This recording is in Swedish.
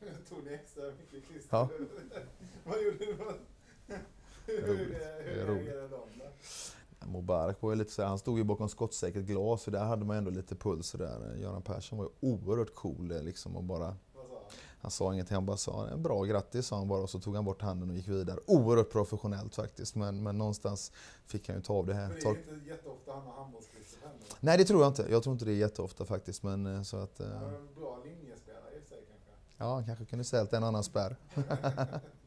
Tog ni extra mycket klister? Ja. Vad gjorde du? hur roligt. hur reagerade de? Mubarak var ju lite så här, han stod ju bakom skottsäkert glas och där hade man ändå lite puls. Där. Göran Persson var ju oerhört cool eh, liksom och bara... han? sa ingenting, han bara sa eh, bra grattis sa han bara och så tog han bort handen och gick vidare. Oerhört professionellt faktiskt men, men någonstans fick han ju ta av det här. Men det är inte jätteofta han har handbollsklister Nej det tror jag inte. Jag tror inte det är jätteofta faktiskt men eh, så att... Ja, bra linje Ja, han kanske kunde sälja en annan spärr.